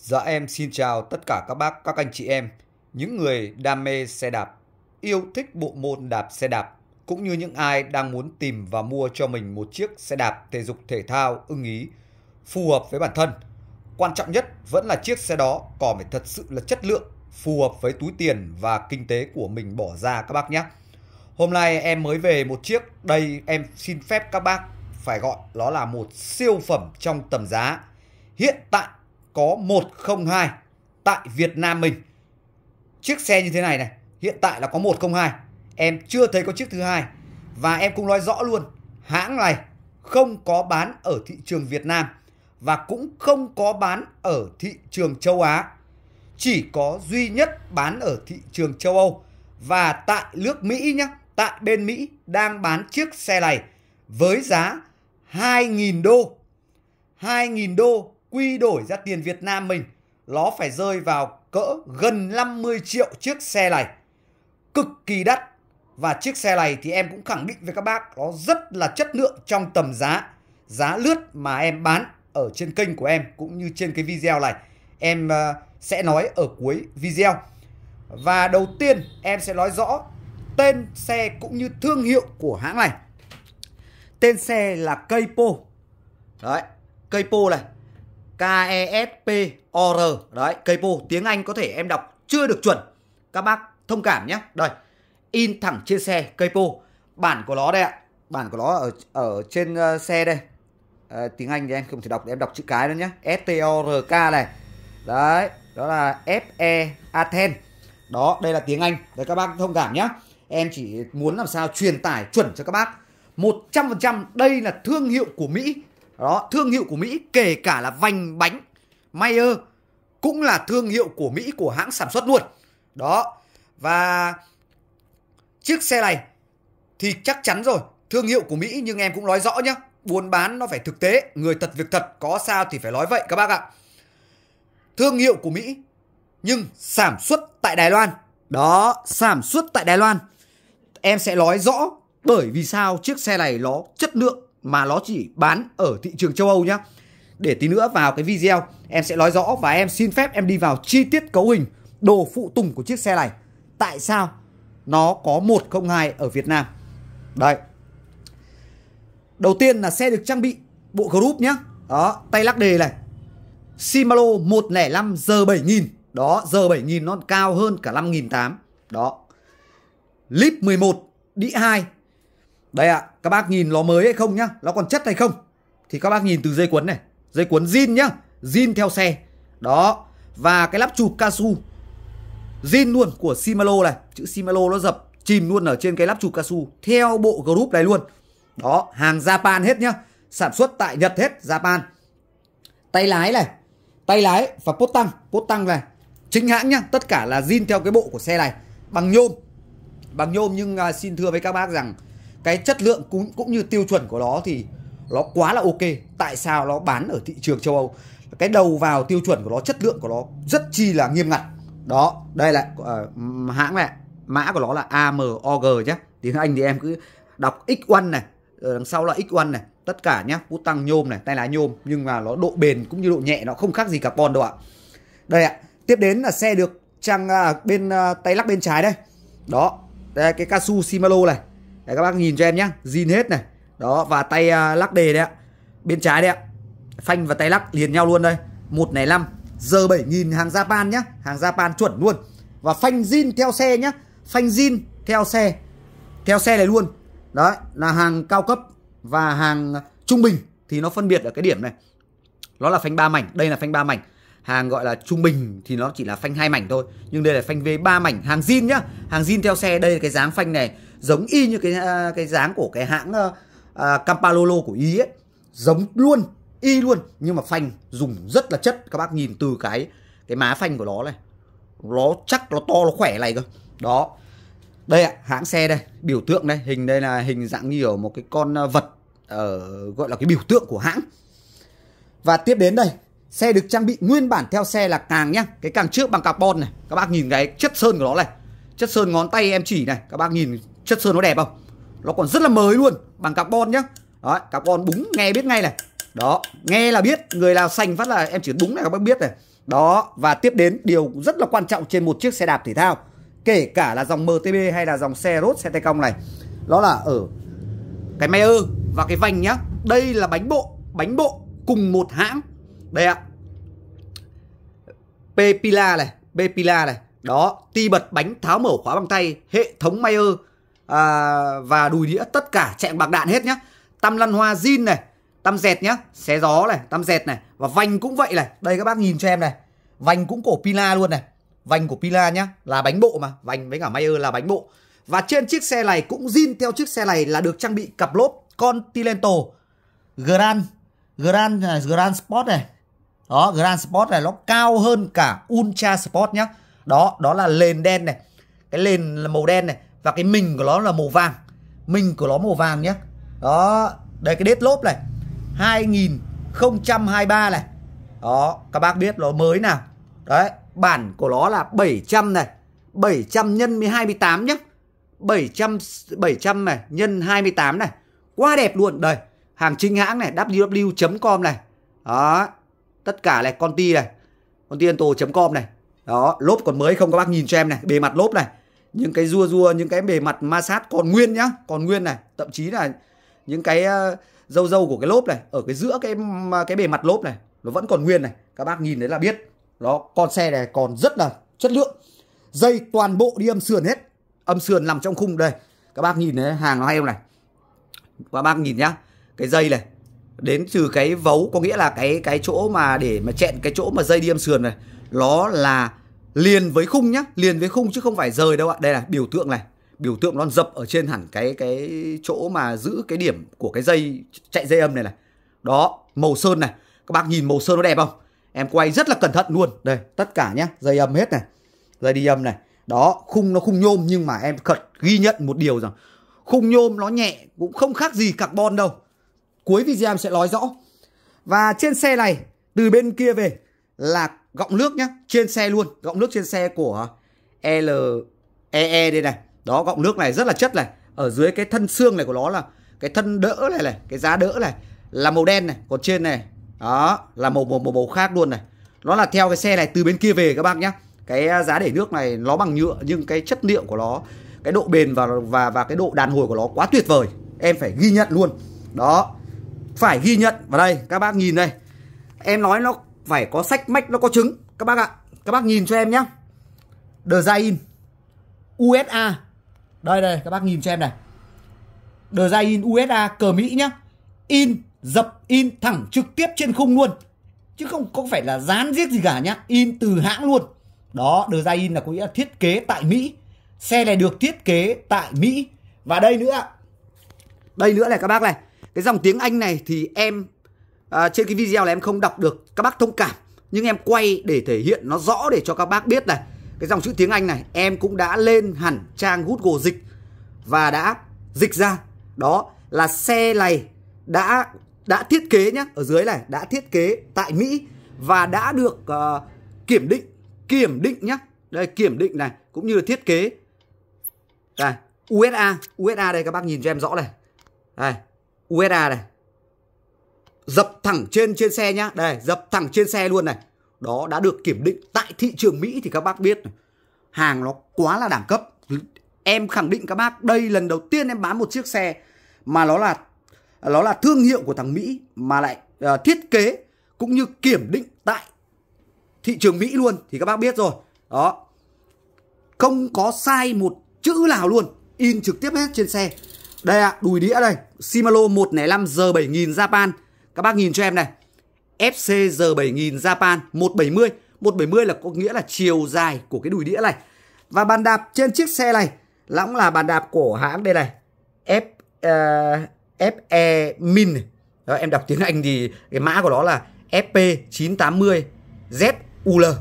Dạ em xin chào tất cả các bác, các anh chị em, những người đam mê xe đạp, yêu thích bộ môn đạp xe đạp, cũng như những ai đang muốn tìm và mua cho mình một chiếc xe đạp thể dục thể thao ưng ý, phù hợp với bản thân. Quan trọng nhất vẫn là chiếc xe đó còn phải thật sự là chất lượng, phù hợp với túi tiền và kinh tế của mình bỏ ra các bác nhé. Hôm nay em mới về một chiếc, đây em xin phép các bác phải gọi nó là một siêu phẩm trong tầm giá. Hiện tại có 102 tại Việt Nam mình. Chiếc xe như thế này này, hiện tại là có 102. Em chưa thấy có chiếc thứ hai và em cũng nói rõ luôn, hãng này không có bán ở thị trường Việt Nam và cũng không có bán ở thị trường châu Á. Chỉ có duy nhất bán ở thị trường châu Âu và tại nước Mỹ nhá tại bên Mỹ đang bán chiếc xe này với giá 2.000 đô. 2.000 đô quy đổi ra tiền Việt Nam mình nó phải rơi vào cỡ gần 50 triệu chiếc xe này. Cực kỳ đắt và chiếc xe này thì em cũng khẳng định với các bác nó rất là chất lượng trong tầm giá, giá lướt mà em bán ở trên kênh của em cũng như trên cái video này. Em ờ, sẽ nói ở cuối video. Và đầu tiên em sẽ nói rõ tên xe cũng như thương hiệu của hãng này. Tên xe là Keipo. Đấy, Keipo này K-E-S-P-O-R Đấy, Kepo tiếng Anh có thể em đọc chưa được chuẩn Các bác thông cảm nhé Đây, in thẳng trên xe Kepo Bản của nó đây ạ Bản của nó ở, ở trên uh, xe đây à, Tiếng Anh thì em không thể đọc, em đọc chữ cái nữa nhé S-T-O-R-K này Đấy, đó là F-E Athens Đó, đây là tiếng Anh Đấy các bác thông cảm nhé Em chỉ muốn làm sao truyền tải chuẩn cho các bác 100% đây là thương hiệu của Mỹ đó thương hiệu của mỹ kể cả là vành bánh Mayer cũng là thương hiệu của mỹ của hãng sản xuất luôn đó và chiếc xe này thì chắc chắn rồi thương hiệu của mỹ nhưng em cũng nói rõ nhé buôn bán nó phải thực tế người thật việc thật có sao thì phải nói vậy các bác ạ thương hiệu của mỹ nhưng sản xuất tại đài loan đó sản xuất tại đài loan em sẽ nói rõ bởi vì sao chiếc xe này nó chất lượng mà nó chỉ bán ở thị trường châu Âu nhé. Để tí nữa vào cái video em sẽ nói rõ và em xin phép em đi vào chi tiết cấu hình đồ phụ tùng của chiếc xe này. Tại sao nó có 102 ở Việt Nam? Đây. Đầu tiên là xe được trang bị bộ group nhá. Đó, tay lắc đề này. Shimano 105 giờ 7000. Đó, giờ 7000 nó cao hơn cả 5008. Đó. Lip 11 đĩ 2 đây ạ, à, các bác nhìn nó mới hay không nhá, nó còn chất hay không. Thì các bác nhìn từ dây quấn này, dây quấn zin nhá, zin theo xe. Đó, và cái lắp chụp cao su zin luôn của Shimano này, chữ Shimano nó dập chìm luôn ở trên cái lắp chụp cao su theo bộ group này luôn. Đó, hàng Japan hết nhá, sản xuất tại Nhật hết, Japan. Tay lái này, tay lái và pốt tăng, pốt tăng này. Chính hãng nhá, tất cả là zin theo cái bộ của xe này, bằng nhôm. Bằng nhôm nhưng à, xin thưa với các bác rằng cái chất lượng cũng cũng như tiêu chuẩn của nó thì nó quá là ok tại sao nó bán ở thị trường châu Âu cái đầu vào tiêu chuẩn của nó chất lượng của nó rất chi là nghiêm ngặt đó đây là uh, hãng này mã của nó là AMOG nhé tiếng Anh thì em cứ đọc X1 này ở ờ, đằng sau là X1 này tất cả nhé cú tăng nhôm này tay lái nhôm nhưng mà nó độ bền cũng như độ nhẹ nó không khác gì carbon đâu ạ đây ạ tiếp đến là xe được trang à, bên à, tay lắc bên trái đây đó đây cái casu simalo này Đấy các bác nhìn cho em nhé Zin hết này Đó và tay uh, lắc đề đấy ạ Bên trái đấy ạ Phanh và tay lắc liền nhau luôn đây 105 Giờ 7.000 hàng Japan nhá Hàng Japan chuẩn luôn Và phanh zin theo xe nhá Phanh zin theo xe Theo xe này luôn Đấy là hàng cao cấp Và hàng trung bình Thì nó phân biệt ở cái điểm này Nó là phanh 3 mảnh Đây là phanh 3 mảnh Hàng gọi là trung bình thì nó chỉ là phanh hai mảnh thôi Nhưng đây là phanh V3 mảnh Hàng zin nhá Hàng zin theo xe Đây là cái dáng phanh này giống y như cái à, cái dáng của cái hãng uh, Campalolo của y ấy giống luôn y luôn nhưng mà phanh dùng rất là chất các bác nhìn từ cái cái má phanh của nó này nó chắc nó to nó khỏe này cơ đó đây ạ hãng xe đây biểu tượng đây hình đây là hình dạng như ở một cái con vật ở ờ, gọi là cái biểu tượng của hãng và tiếp đến đây xe được trang bị nguyên bản theo xe là càng nhá cái càng trước bằng carbon này các bác nhìn cái chất sơn của nó này chất sơn ngón tay em chỉ này các bác nhìn chất sơn nó đẹp không nó còn rất là mới luôn bằng carbon nhá đó carbon búng nghe biết ngay này đó nghe là biết người nào xanh phát là em chỉ đúng này các bác biết này đó và tiếp đến điều rất là quan trọng trên một chiếc xe đạp thể thao kể cả là dòng MTB hay là dòng xe rốt xe tay cong này đó là ở cái máy và cái vành nhá đây là bánh bộ bánh bộ cùng một hãng đây ạ Pepila này Pepila này đó ti bật bánh tháo mở khóa bằng tay hệ thống Mayer à, và đùi đĩa tất cả chạy bạc đạn hết nhá tăm lăn hoa zin này tăm dẹt nhá xé gió này tăm dẹt này và vành cũng vậy này đây các bác nhìn cho em này vành cũng cổ pila luôn này vành của pila nhá là bánh bộ mà vành với cả Mayer là bánh bộ và trên chiếc xe này cũng zin theo chiếc xe này là được trang bị cặp lốp Continental Grand Grand Grand Sport này đó Grand Sport này nó cao hơn cả Ultra Sport nhá đó đó là nền đen này cái nền là màu đen này và cái mình của nó là màu vàng mình của nó màu vàng nhé đó đây cái đếp lốp này 2023 này đó các bác biết nó mới nào đấy bản của nó là 700 này 700 nhân 28 nhé 700 700 này nhân 28 này quá đẹp luôn đây hàng chính hãng này ww.com này đó tất cả này con ti này con ti com này đó lốp còn mới không các bác nhìn cho em này bề mặt lốp này những cái rua rua những cái bề mặt ma sát còn nguyên nhá còn nguyên này thậm chí là những cái dâu ờ, dâu của cái lốp này ở cái giữa cái cái bề mặt lốp này nó vẫn còn nguyên này các bác nhìn đấy là biết đó con xe này còn rất là chất lượng dây toàn bộ đi âm sườn hết âm sườn nằm trong khung đây các bác nhìn đấy hàng nó hay không này các bác nhìn nhá cái dây này đến từ cái vấu có nghĩa là cái cái chỗ mà để mà chẹn cái chỗ mà dây đi âm sườn này nó là liền với khung nhá liền với khung chứ không phải rời đâu ạ đây là biểu tượng này biểu tượng nó dập ở trên hẳn cái cái chỗ mà giữ cái điểm của cái dây chạy dây âm này này đó màu sơn này các bác nhìn màu sơn nó đẹp không em quay rất là cẩn thận luôn đây tất cả nhá dây âm hết này dây đi âm này đó khung nó khung nhôm nhưng mà em khật ghi nhận một điều rằng khung nhôm nó nhẹ cũng không khác gì carbon đâu cuối video em sẽ nói rõ và trên xe này từ bên kia về là gọng nước nhá trên xe luôn gọng nước trên xe của L EE e đây này đó gọng nước này rất là chất này ở dưới cái thân xương này của nó là cái thân đỡ này này cái giá đỡ này là màu đen này còn trên này đó là màu màu màu, màu khác luôn này nó là theo cái xe này từ bên kia về các bác nhá cái giá để nước này nó bằng nhựa nhưng cái chất liệu của nó cái độ bền và và và cái độ đàn hồi của nó quá tuyệt vời em phải ghi nhận luôn đó phải ghi nhận vào đây các bác nhìn đây em nói nó phải có sách mách nó có chứng các bác ạ các bác nhìn cho em nhé The Zain USA đây đây các bác nhìn cho em này The Zain USA cờ Mỹ nhá in dập in thẳng trực tiếp trên khung luôn chứ không có phải là dán giết gì cả nhá in từ hãng luôn đó The Zain là có nghĩa là thiết kế tại Mỹ xe này được thiết kế tại Mỹ và đây nữa đây nữa này các bác này cái dòng tiếng Anh này thì em à, trên cái video là em không đọc được các bác thông cảm nhưng em quay để thể hiện nó rõ để cho các bác biết này cái dòng chữ tiếng Anh này em cũng đã lên hẳn trang Google dịch và đã dịch ra đó là xe này đã đã thiết kế nhé ở dưới này đã thiết kế tại Mỹ và đã được uh, kiểm định kiểm định nhé đây kiểm định này cũng như là thiết kế đây USA USA đây các bác nhìn cho em rõ này đây USA này dập thẳng trên trên xe nhá đây dập thẳng trên xe luôn này đó đã được kiểm định tại thị trường Mỹ thì các bác biết này. hàng nó quá là đẳng cấp em khẳng định các bác đây lần đầu tiên em bán một chiếc xe mà nó là nó là thương hiệu của thằng Mỹ mà lại uh, thiết kế cũng như kiểm định tại thị trường Mỹ luôn thì các bác biết rồi đó không có sai một chữ nào luôn in trực tiếp hết trên xe đây ạ à, đùi đĩa đây Shimano 105 giờ 7000 Japan các bác nhìn cho em này. FC R7000 Japan 170. 170 là có nghĩa là chiều dài của cái đùi đĩa này. Và bàn đạp trên chiếc xe này là cũng là bàn đạp của hãng đây này. F uh, ờ, FE Min. Đó, em đọc tiếng Anh thì cái mã của nó là FP980 ZUL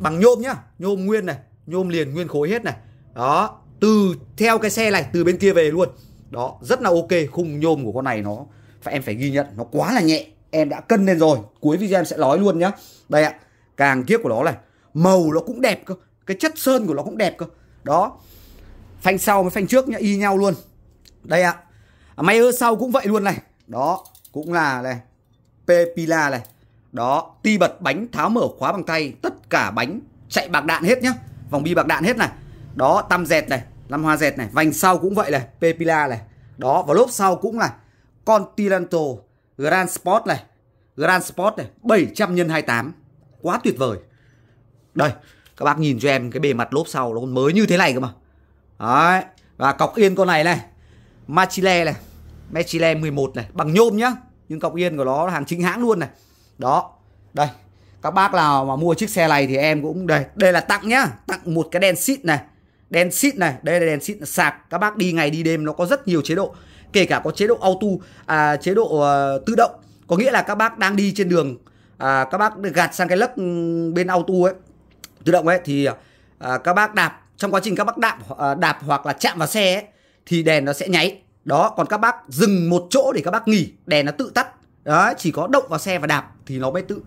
bằng nhôm nhá, nhôm nguyên này, nhôm liền nguyên khối hết này. Đó, từ theo cái xe này từ bên kia về luôn. Đó, rất là ok, khung nhôm của con này nó và em phải ghi nhận nó quá là nhẹ em đã cân lên rồi cuối video em sẽ nói luôn nhá đây ạ càng kiếp của nó này màu nó cũng đẹp cơ cái chất sơn của nó cũng đẹp cơ đó phanh sau với phanh trước nhá y nhau luôn đây ạ à, máy ơ sau cũng vậy luôn này đó cũng là này p này đó ti bật bánh tháo mở khóa bằng tay tất cả bánh chạy bạc đạn hết nhá vòng bi bạc đạn hết này đó tăm dẹt này năm hoa dẹt này vành sau cũng vậy này p này đó và lốp sau cũng này Continental Grand Sport này Grand Sport này 700 x 28 quá tuyệt vời đây các bác nhìn cho em cái bề mặt lốp sau nó còn mới như thế này cơ mà đấy và cọc yên con này này Machile này Machile 11 này bằng nhôm nhá nhưng cọc yên của nó là hàng chính hãng luôn này đó đây các bác nào mà mua chiếc xe này thì em cũng đây đây là tặng nhá tặng một cái đèn xịt này đèn xịt này đây là đèn xịt sạc các bác đi ngày đi đêm nó có rất nhiều chế độ kể cả có chế độ auto à, chế độ à, tự động có nghĩa là các bác đang đi trên đường à, các bác gạt sang cái lớp bên auto ấy tự động ấy thì à, các bác đạp trong quá trình các bác đạp à, đạp hoặc là chạm vào xe ấy, thì đèn nó sẽ nháy đó còn các bác dừng một chỗ để các bác nghỉ đèn nó tự tắt đó chỉ có động vào xe và đạp thì nó mới tự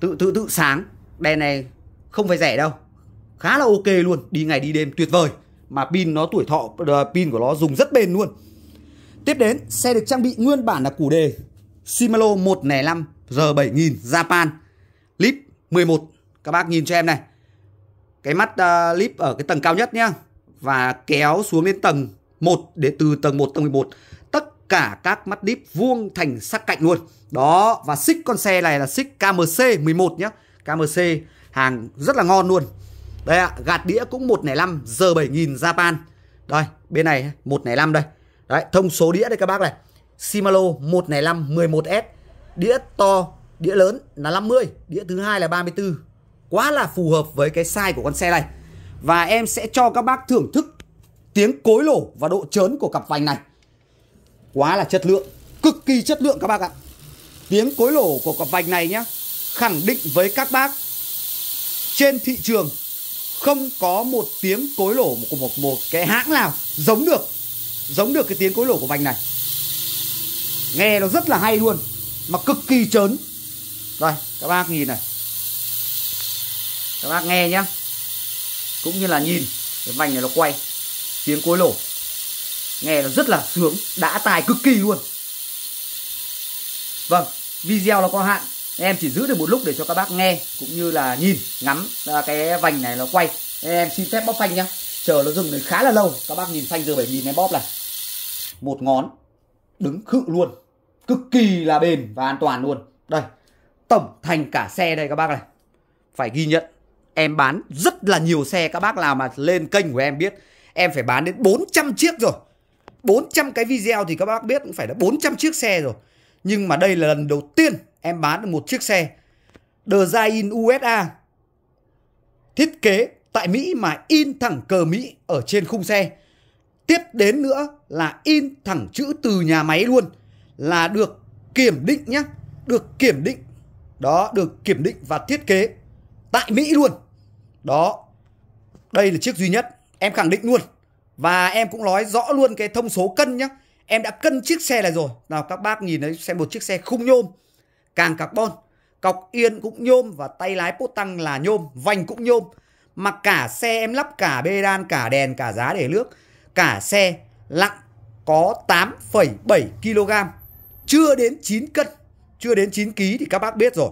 tự tự tự sáng đèn này không phải rẻ đâu khá là ok luôn đi ngày đi đêm tuyệt vời mà pin nó tuổi thọ ờ, pin của nó dùng rất bền luôn Tiếp đến, xe được trang bị nguyên bản là củ đề Shimano 105 R7000 Japan Lip 11 Các bác nhìn cho em này Cái mắt uh, à, lip ở cái tầng cao nhất nhá Và kéo xuống đến tầng 1 để Từ tầng 1 tầng 11 Tất cả các mắt lip vuông thành sắc cạnh luôn Đó và xích con xe này là xích KMC 11 nhá KMC hàng rất là ngon luôn Đây ạ, à, gạt đĩa cũng 105 R7000 Japan Đây, bên này 105 đây Đấy, thông số đĩa đây các bác này. Shimano 105 11S. Đĩa to, đĩa lớn là 50, đĩa thứ hai là 34. Quá là phù hợp với cái size của con xe này. Và em sẽ cho các bác thưởng thức tiếng cối lổ và độ trớn của cặp vành này. Quá là chất lượng, cực kỳ chất lượng các bác ạ. Tiếng cối lổ của cặp vành này nhé khẳng định với các bác trên thị trường không có một tiếng cối lổ của một một cái hãng nào giống được giống được cái tiếng cối lổ của vành này nghe nó rất là hay luôn mà cực kỳ trớn đây các bác nhìn này các bác nghe nhá cũng như là nhìn cái vành này nó quay tiếng cối lổ nghe nó rất là sướng đã tài cực kỳ luôn vâng video nó có hạn em chỉ giữ được một lúc để cho các bác nghe cũng như là nhìn ngắm à, cái vành này nó quay em xin phép bóc phanh nhá chờ nó dừng thì khá là lâu các bác nhìn xanh giờ bảy nhìn em bóp này một ngón đứng khự luôn cực kỳ là bền và an toàn luôn đây tổng thành cả xe đây các bác này phải ghi nhận em bán rất là nhiều xe các bác nào mà lên kênh của em biết em phải bán đến 400 chiếc rồi 400 cái video thì các bác biết cũng phải là 400 chiếc xe rồi nhưng mà đây là lần đầu tiên em bán được một chiếc xe Design USA thiết kế tại Mỹ mà in thẳng cờ Mỹ ở trên khung xe. Tiếp đến nữa là in thẳng chữ từ nhà máy luôn là được kiểm định nhé, được kiểm định. Đó, được kiểm định và thiết kế tại Mỹ luôn. Đó. Đây là chiếc duy nhất, em khẳng định luôn. Và em cũng nói rõ luôn cái thông số cân nhé. Em đã cân chiếc xe này rồi. Nào các bác nhìn thấy xem một chiếc xe khung nhôm, càng carbon, cọc yên cũng nhôm và tay lái bốt tăng là nhôm, vành cũng nhôm. Mặc cả xe em lắp cả bê đan, cả đèn, cả giá để nước. Cả xe lặng có 8,7 kg. Chưa đến 9 cân, chưa đến 9 kg thì các bác biết rồi.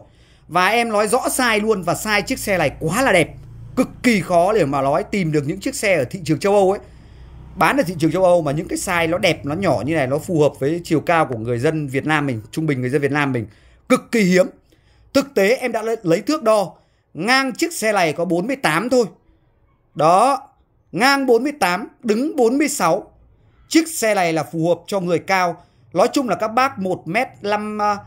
Và em nói rõ sai luôn và sai chiếc xe này quá là đẹp. Cực kỳ khó để mà nói tìm được những chiếc xe ở thị trường châu Âu ấy. Bán ở thị trường châu Âu mà những cái size nó đẹp, nó nhỏ như này, nó phù hợp với chiều cao của người dân Việt Nam mình, trung bình người dân Việt Nam mình. Cực kỳ hiếm. Thực tế em đã lấy thước đo ngang chiếc xe này có 48 thôi. Đó, ngang 48, đứng 46. Chiếc xe này là phù hợp cho người cao. Nói chung là các bác 1m758 à,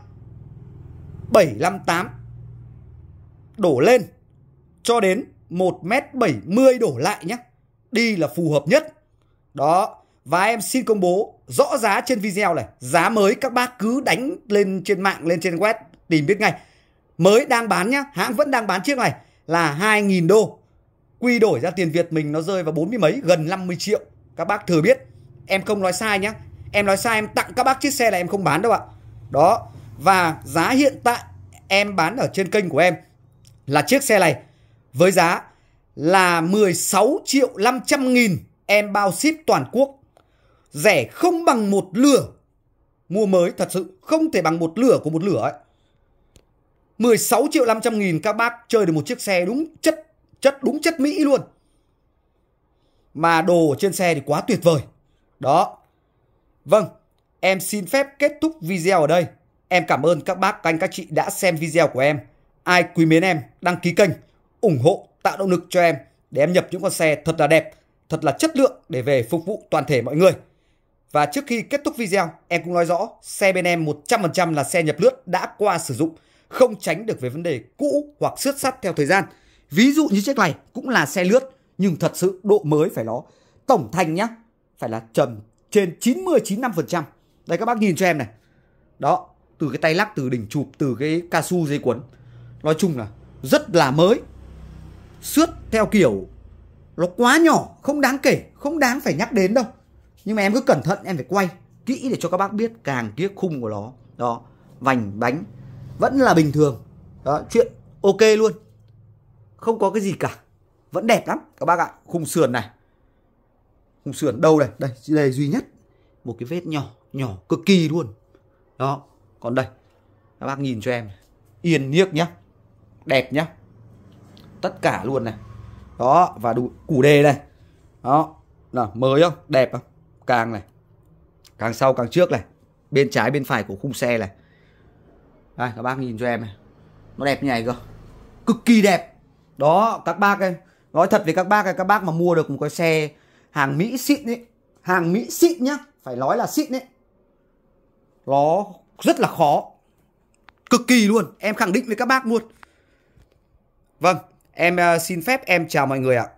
đổ lên cho đến 1m70 đổ lại nhé. Đi là phù hợp nhất. Đó, và em xin công bố rõ giá trên video này, giá mới các bác cứ đánh lên trên mạng, lên trên web tìm biết ngay mới đang bán nhá hãng vẫn đang bán chiếc này là 2.000 đô quy đổi ra tiền Việt mình nó rơi vào bốn mươi mấy gần 50 triệu các bác thử biết em không nói sai nhá em nói sai em tặng các bác chiếc xe là em không bán đâu ạ đó và giá hiện tại em bán ở trên kênh của em là chiếc xe này với giá là 16 triệu 500 nghìn em bao ship toàn quốc rẻ không bằng một lửa mua mới thật sự không thể bằng một lửa của một lửa ấy 16 triệu 500 nghìn các bác chơi được một chiếc xe đúng chất chất đúng chất Mỹ luôn. Mà đồ ở trên xe thì quá tuyệt vời. Đó. Vâng, em xin phép kết thúc video ở đây. Em cảm ơn các bác, các anh, các chị đã xem video của em. Ai quý mến em, đăng ký kênh, ủng hộ, tạo động lực cho em để em nhập những con xe thật là đẹp, thật là chất lượng để về phục vụ toàn thể mọi người. Và trước khi kết thúc video, em cũng nói rõ xe bên em 100% là xe nhập lướt đã qua sử dụng không tránh được về vấn đề cũ hoặc xước sắt theo thời gian. Ví dụ như chiếc này cũng là xe lướt nhưng thật sự độ mới phải nó tổng thành nhá phải là trầm trên 99,5%. Đây các bác nhìn cho em này. Đó, từ cái tay lắc từ đỉnh chụp từ cái cao su dây quấn Nói chung là rất là mới. Xước theo kiểu nó quá nhỏ, không đáng kể, không đáng phải nhắc đến đâu. Nhưng mà em cứ cẩn thận em phải quay kỹ để cho các bác biết càng tiếc khung của nó. Đó, vành bánh vẫn là bình thường đó chuyện ok luôn không có cái gì cả vẫn đẹp lắm các bác ạ khung sườn này khung sườn đâu đây đây đây duy nhất một cái vết nhỏ nhỏ cực kỳ luôn đó còn đây các bác nhìn cho em yên niếc nhá đẹp nhá tất cả luôn này đó và đủ củ đề này đó là mới không đẹp không càng này càng sau càng trước này bên trái bên phải của khung xe này đây các bác nhìn cho em này nó đẹp như này cơ cực kỳ đẹp đó các bác ấy nói thật với các bác ấy các bác mà mua được một cái xe hàng mỹ xịn ấy hàng mỹ xịn nhá phải nói là xịn ấy nó rất là khó cực kỳ luôn em khẳng định với các bác luôn vâng em ờ, xin phép em chào mọi người ạ